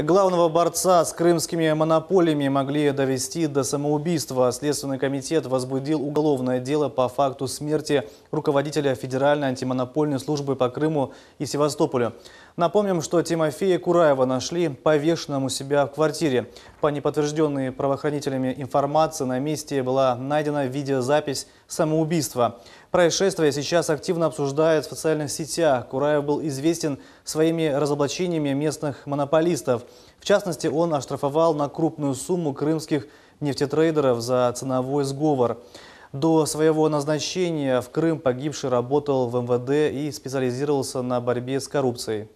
Главного борца с крымскими монополиями могли довести до самоубийства. Следственный комитет возбудил уголовное дело по факту смерти руководителя Федеральной антимонопольной службы по Крыму и Севастополю. Напомним, что Тимофея Кураева нашли повешенным у себя в квартире. По неподтвержденной правоохранителями информации на месте была найдена видеозапись самоубийства. Происшествие сейчас активно обсуждают в социальных сетях. Кураев был известен своими разоблачениями местных монополистов. В частности, он оштрафовал на крупную сумму крымских нефтетрейдеров за ценовой сговор. До своего назначения в Крым погибший работал в МВД и специализировался на борьбе с коррупцией.